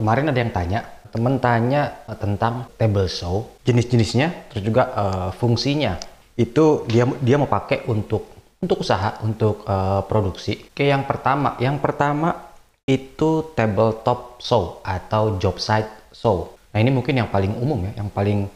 Kemarin ada yang tanya, temen tanya eh, tentang table saw, jenis-jenisnya, terus juga uh, fungsinya. Itu dia dia mau pakai untuk untuk usaha, untuk uh, produksi. Oke, yang pertama, yang pertama itu table top saw atau job site saw. Nah, ini mungkin yang paling umum ya, yang paling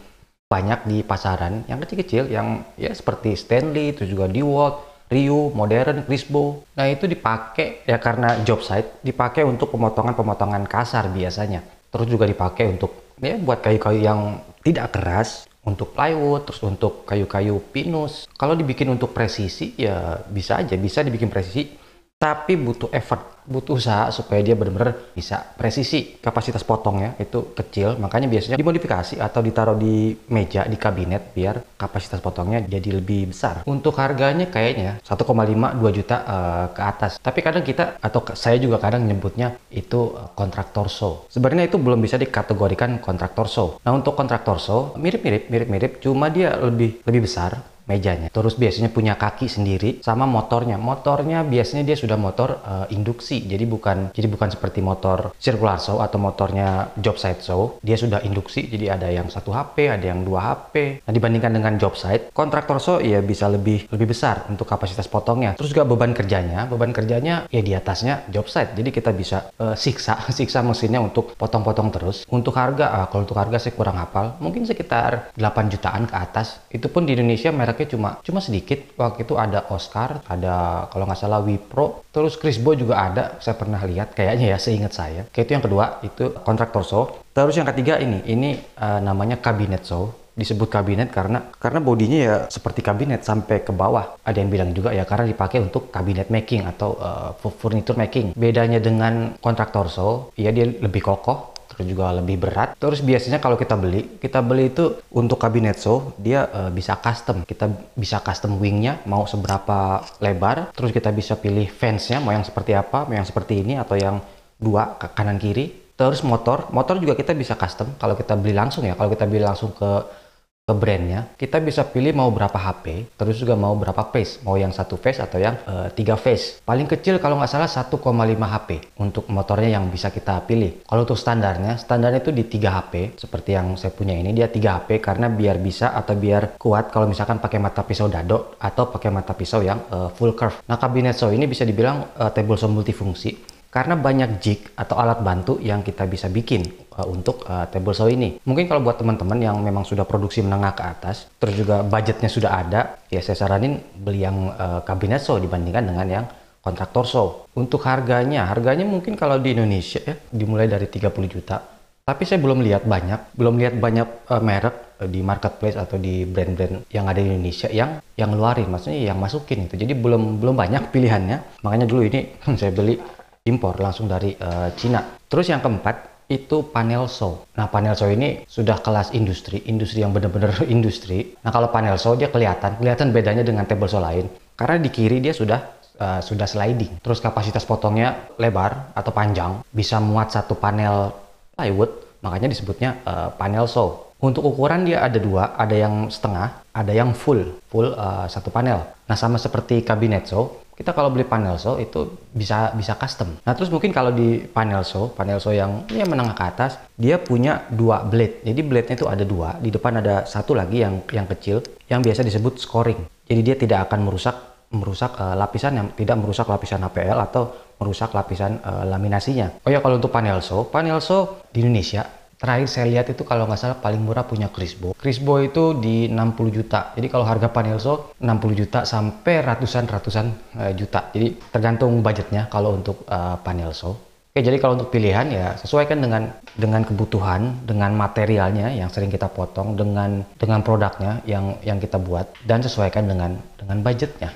banyak di pasaran, yang kecil-kecil, yang ya seperti Stanley, terus juga DeWalt, Rio, Modern, Crispo. Nah itu dipakai ya karena job site dipakai untuk pemotongan-pemotongan kasar biasanya. Terus juga dipakai untuk ya buat kayu-kayu yang tidak keras untuk plywood, terus untuk kayu-kayu pinus. Kalau dibikin untuk presisi ya bisa aja, bisa dibikin presisi tapi butuh effort, butuh usaha supaya dia benar-benar bisa presisi. Kapasitas potongnya itu kecil, makanya biasanya dimodifikasi atau ditaruh di meja, di kabinet biar kapasitas potongnya jadi lebih besar. Untuk harganya kayaknya 1,5 2 juta uh, ke atas. Tapi kadang kita atau saya juga kadang nyebutnya itu eh, kontraktor show. Sebenarnya itu belum bisa dikategorikan kontraktor show. Nah, untuk kontraktor show mirip-mirip mirip-mirip cuma dia lebih lebih besar mejanya. Terus biasanya punya kaki sendiri sama motornya. Motornya biasanya dia sudah motor uh, induksi. Jadi bukan jadi bukan seperti motor circular saw atau motornya job site saw. Dia sudah induksi. Jadi ada yang satu HP, ada yang dua HP. Nah, dibandingkan dengan job site, kontraktor saw ya bisa lebih lebih besar untuk kapasitas potongnya. Terus juga beban kerjanya, beban kerjanya ya di atasnya job site. Jadi kita bisa uh, siksa siksa mesinnya untuk potong-potong terus. Untuk harga, uh, kalau untuk harga saya kurang hafal, mungkin sekitar 8 jutaan ke atas. Itu pun di Indonesia merek cuma cuma sedikit waktu itu ada Oscar ada kalau nggak salah Wipro terus Chris Bo juga ada saya pernah lihat kayaknya ya seingat saya kayak itu yang kedua itu kontraktor show terus yang ketiga ini ini uh, namanya kabinet show disebut kabinet karena karena bodinya ya seperti kabinet sampai ke bawah ada yang bilang juga ya karena dipakai untuk kabinet making atau uh, furniture making bedanya dengan kontraktor show ya dia lebih kokoh terus juga lebih berat. Terus biasanya kalau kita beli, kita beli itu untuk kabinet so, dia uh, bisa custom. Kita bisa custom wingnya mau seberapa lebar, terus kita bisa pilih fansnya mau yang seperti apa, mau yang seperti ini atau yang dua ke kanan kiri. Terus motor, motor juga kita bisa custom kalau kita beli langsung ya. Kalau kita beli langsung ke ke brandnya, kita bisa pilih mau berapa HP, terus juga mau berapa face, mau yang satu face atau yang eh, tiga face. Paling kecil kalau nggak salah 1,5 HP untuk motornya yang bisa kita pilih. Kalau untuk standarnya, standarnya itu di tiga HP, seperti yang saya punya ini dia tiga HP karena biar bisa atau biar kuat kalau misalkan pakai mata pisau dado atau pakai mata pisau yang e, full curve. Nah kabinet saw ini bisa dibilang e, table saw multifungsi karena banyak jig atau alat bantu yang kita bisa bikin uh, untuk uh, table saw ini. Mungkin kalau buat teman-teman yang memang sudah produksi menengah ke atas, terus juga budgetnya sudah ada, ya saya saranin beli yang uh, kabinet saw dibandingkan dengan yang kontraktor saw. Untuk harganya, harganya mungkin kalau di Indonesia ya dimulai dari 30 juta. Tapi saya belum lihat banyak, belum lihat banyak uh, merek uh, di marketplace atau di brand-brand yang ada di Indonesia yang yang ngeluarin, maksudnya yang masukin itu. Jadi belum belum banyak pilihannya. Makanya dulu ini saya beli impor langsung dari uh, Cina. Terus yang keempat itu panel saw. Nah panel saw ini sudah kelas industri, industri yang benar-benar industri. Nah kalau panel saw dia kelihatan, kelihatan bedanya dengan table saw lain. Karena di kiri dia sudah uh, sudah sliding. Terus kapasitas potongnya lebar atau panjang, bisa muat satu panel plywood, makanya disebutnya uh, panel saw. Untuk ukuran dia ada dua, ada yang setengah, ada yang full, full uh, satu panel. Nah sama seperti kabinet saw, kita kalau beli panel show itu bisa bisa custom. Nah terus mungkin kalau di panel show, panel show yang ya menengah ke atas, dia punya dua blade. Jadi blade-nya itu ada dua, di depan ada satu lagi yang yang kecil, yang biasa disebut scoring. Jadi dia tidak akan merusak merusak uh, lapisan yang tidak merusak lapisan APL atau merusak lapisan uh, laminasinya. Oh ya kalau untuk panel show, panel show di Indonesia Terakhir saya lihat itu kalau nggak salah paling murah punya Crisbo. Crisbo itu di 60 juta. Jadi kalau harga Panelso 60 juta sampai ratusan-ratusan eh, juta. Jadi tergantung budgetnya kalau untuk uh, Panelso. Oke, jadi kalau untuk pilihan ya sesuaikan dengan dengan kebutuhan, dengan materialnya yang sering kita potong, dengan dengan produknya yang yang kita buat dan sesuaikan dengan dengan budgetnya.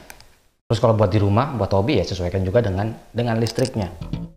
Terus kalau buat di rumah, buat hobi ya sesuaikan juga dengan dengan listriknya.